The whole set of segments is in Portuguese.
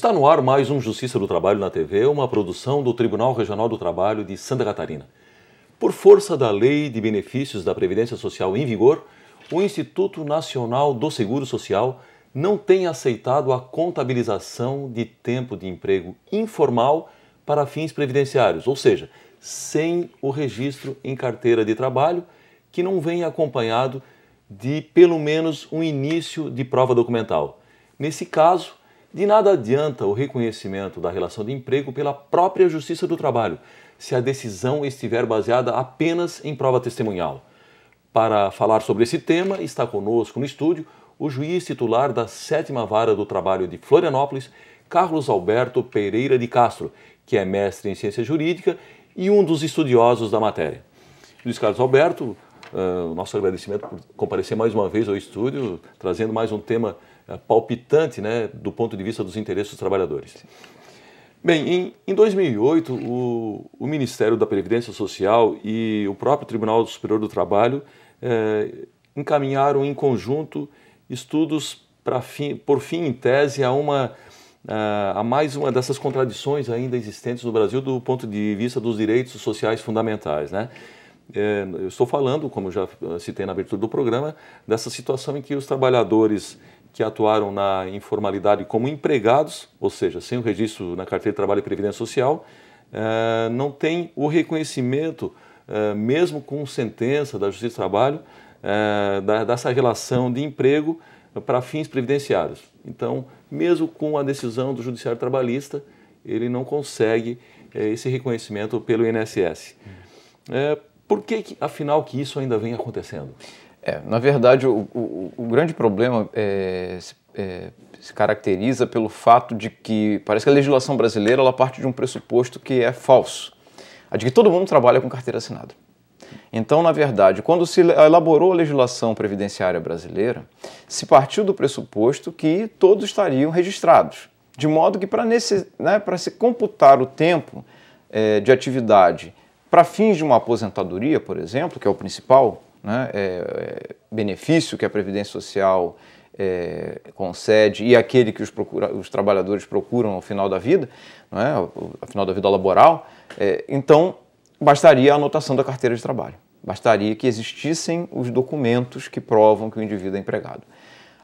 Está no ar mais um Justiça do Trabalho na TV, uma produção do Tribunal Regional do Trabalho de Santa Catarina. Por força da Lei de Benefícios da Previdência Social em vigor, o Instituto Nacional do Seguro Social não tem aceitado a contabilização de tempo de emprego informal para fins previdenciários, ou seja, sem o registro em carteira de trabalho, que não vem acompanhado de pelo menos um início de prova documental. Nesse caso, de nada adianta o reconhecimento da relação de emprego pela própria Justiça do Trabalho, se a decisão estiver baseada apenas em prova testemunhal. Para falar sobre esse tema, está conosco no estúdio o juiz titular da Sétima Vara do Trabalho de Florianópolis, Carlos Alberto Pereira de Castro, que é mestre em Ciência Jurídica e um dos estudiosos da matéria. Luiz Carlos Alberto, uh, nosso agradecimento por comparecer mais uma vez ao estúdio, trazendo mais um tema eh, palpitante né, do ponto de vista dos interesses dos trabalhadores. Bem, em, em 2008, o, o, Ministério da Previdência Social e o próprio Tribunal Superior do Trabalho eh, encaminharam em conjunto estudos para por fim em tese a uma a mais uma dessas contradições ainda existentes no Brasil do ponto de vista dos direitos sociais fundamentais, né? Eh, eu estou falando, como já citei na abertura do programa, dessa situação em que os trabalhadores que atuaram na informalidade como empregados, ou seja, sem o registro na carteira de trabalho e previdência social, eh, não tem o reconhecimento, eh, mesmo com sentença da Justiça do Trabalho, eh, dessa relação de emprego para fins previdenciários. Então, mesmo com a decisão do Judiciário Trabalhista, ele não consegue esse reconhecimento pelo INSS. Hum. por que, afinal, que isso ainda vem acontecendo? É, na verdade, o, o, o grande problema é, é, se caracteriza pelo fato de que parece que a legislação brasileira ela parte de um pressuposto que é falso, a de que todo mundo trabalha com carteira assinada. Então, na verdade, quando se elaborou a legislação previdenciária brasileira, se partiu do pressuposto que todos estariam registrados, de modo que para né, se computar o tempo é, de atividade para fins de uma aposentadoria, por exemplo, que é o principal né, é, é, benefício que a Previdência Social é, concede e aquele que os, procura, os, trabalhadores procuram ao final da vida, né, ao final da vida laboral, é, então bastaria a anotação da carteira de trabalho. Bastaria que existissem os documentos que provam que o indivíduo é empregado.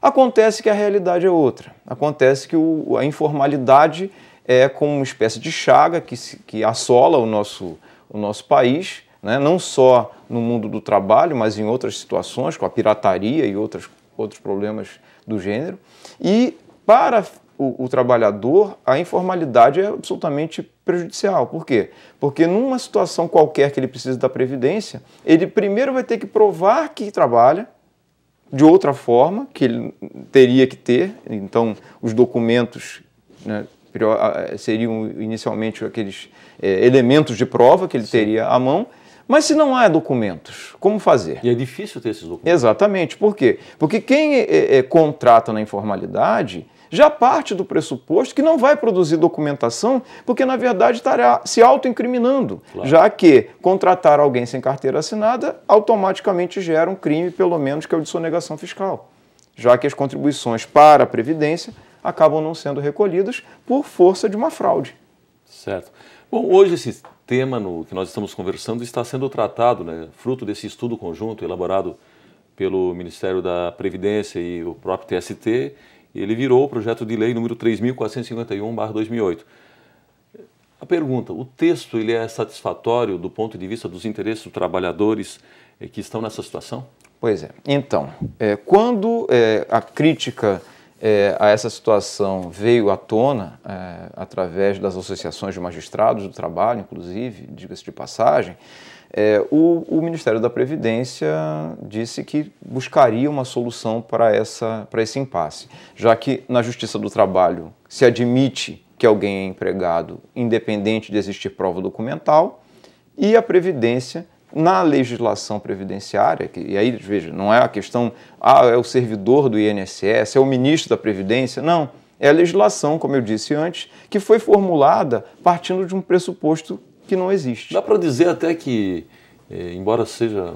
Acontece que a realidade é outra. Acontece que o, a informalidade é como uma espécie de chaga que, se, que assola o nosso, o nosso país né? não só no mundo do trabalho, mas em outras situações, com a pirataria e outras, outros problemas do gênero. E para o, o, trabalhador, a informalidade é absolutamente prejudicial. Por quê? Porque numa situação qualquer que ele precise da Previdência, ele primeiro vai ter que provar que trabalha de outra forma, que ele teria que ter. Então, os documentos né, seriam inicialmente aqueles é, elementos de prova que ele teria à mão mas se não há documentos, como fazer? E é difícil ter esses documentos. Exatamente. Por quê? Porque quem é, é, é, contrata na informalidade já parte do pressuposto que não vai produzir documentação, porque na verdade estará se autoincriminando, claro. já que contratar alguém sem carteira assinada automaticamente gera um crime, pelo menos que é o de sonegação fiscal, já que as contribuições para a Previdência acabam não sendo recolhidas por força de uma fraude. Certo. Bom, hoje, assim, tema no, que nós estamos conversando está sendo tratado, né, fruto desse estudo conjunto elaborado pelo Ministério da Previdência e o próprio TST, ele virou o projeto de lei número 3451/2008. A pergunta, o texto ele é satisfatório do ponto de vista dos interesses dos trabalhadores eh, que estão nessa situação? Pois é. Então, é, quando é, a crítica é, a essa situação veio à tona é, através das associações de magistrados do trabalho, inclusive, diga-se de passagem, é, o, o, Ministério da Previdência disse que buscaria uma solução para, essa, para esse impasse, já que na Justiça do Trabalho se admite que alguém é empregado independente de existir prova documental e a Previdência na legislação previdenciária, que, e aí, veja, não é a questão, ah, é o servidor do INSS, é o ministro da Previdência, não. É a legislação, como eu disse antes, que foi formulada partindo de um pressuposto que não existe. Dá para dizer até que, eh, embora seja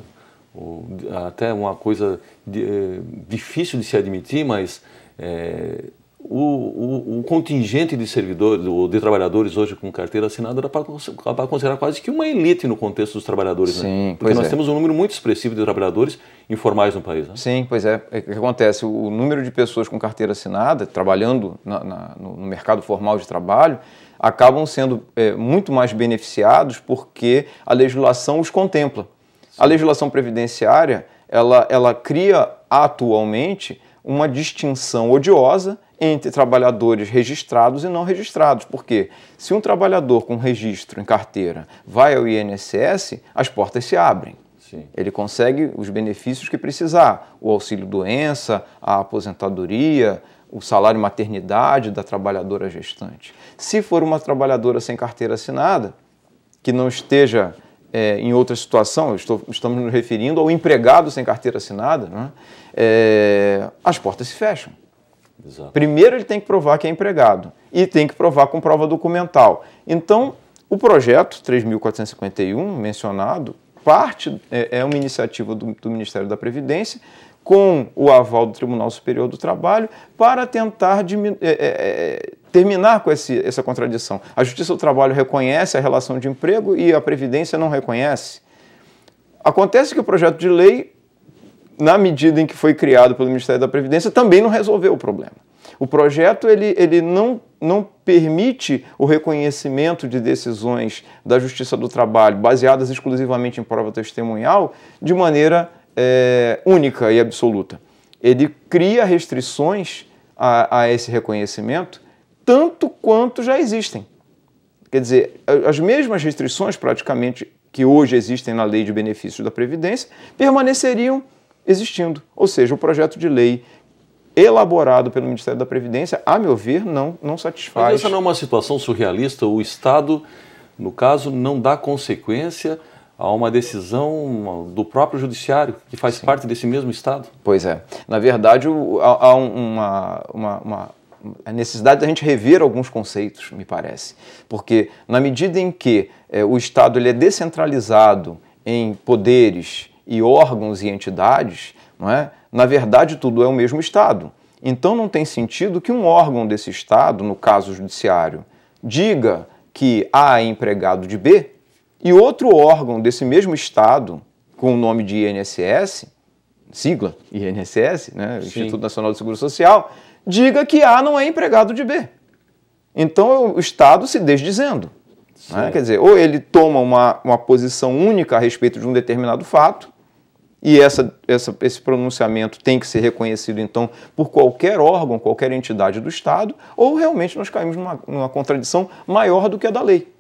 o, até uma coisa de, eh, difícil de se admitir, mas eh, o, o, o, contingente de servidores, de trabalhadores hoje com carteira assinada, dá para considerar quase que uma elite no contexto dos trabalhadores. Né? Sim, né? Porque nós é. temos um número muito expressivo de trabalhadores informais no país. Né? Sim, pois é. é o que acontece? O número de pessoas com carteira assinada, trabalhando na, na, no mercado formal de trabalho, acabam sendo é, muito mais beneficiados porque a legislação os contempla. Sim. A legislação previdenciária, ela, ela cria atualmente uma distinção odiosa entre trabalhadores registrados e não registrados, porque se um trabalhador com registro em carteira vai ao INSS, as portas se abrem. Sim. Ele consegue os benefícios que precisar, o auxílio doença, a aposentadoria, o salário maternidade da trabalhadora gestante. Se for uma trabalhadora sem carteira assinada, que não esteja é, em outra situação, estou, estamos nos referindo ao empregado sem carteira assinada, né? é, as portas se fecham. Exato. Primeiro ele tem que provar que é empregado e tem que provar com prova documental. Então, o projeto 3.451, mencionado, parte, é, é uma iniciativa do, do Ministério da Previdência, com o aval do Tribunal Superior do Trabalho para tentar é, é, é terminar com esse, essa contradição. A Justiça do Trabalho reconhece a relação de emprego e a Previdência não reconhece. Acontece que o projeto de lei, na medida em que foi criado pelo Ministério da Previdência, também não resolveu o problema. O projeto ele, ele não, não permite o reconhecimento de decisões da Justiça do Trabalho baseadas exclusivamente em prova testemunhal de maneira é, única e absoluta. Ele cria restrições a, a esse reconhecimento tanto quanto já existem. Quer dizer, as mesmas restrições praticamente que hoje existem na lei de benefícios da Previdência permaneceriam existindo. Ou seja, o projeto de lei elaborado pelo Ministério da Previdência, a meu ver, não, não satisfaz. Mas essa não é uma situação surrealista? O Estado, no caso, não dá consequência a uma decisão do próprio Judiciário, que faz Sim. parte desse mesmo Estado? Pois é. Na verdade, há uma, uma, uma a necessidade da gente rever alguns conceitos, me parece. Porque na medida em que é, o Estado ele é descentralizado em poderes e órgãos e entidades, não é? na verdade tudo é o mesmo Estado. Então não tem sentido que um órgão desse Estado, no caso judiciário, diga que A é empregado de B e outro órgão desse mesmo Estado, com o nome de INSS, sigla INSS, né? Instituto Nacional de Seguro Social, diga que A não é empregado de B. Então o Estado se desdizendo. Né? Quer dizer, ou ele toma uma, uma posição única a respeito de um determinado fato, e essa, essa, esse pronunciamento tem que ser reconhecido, então, por qualquer órgão, qualquer entidade do Estado, ou realmente nós caímos numa, numa contradição maior do que a da lei.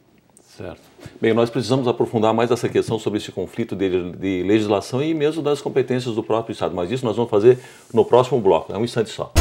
Certo. Bem, nós precisamos aprofundar mais essa questão sobre esse conflito de, de legislação e mesmo das competências do próprio Estado, mas isso nós vamos fazer no próximo bloco, é um instante só.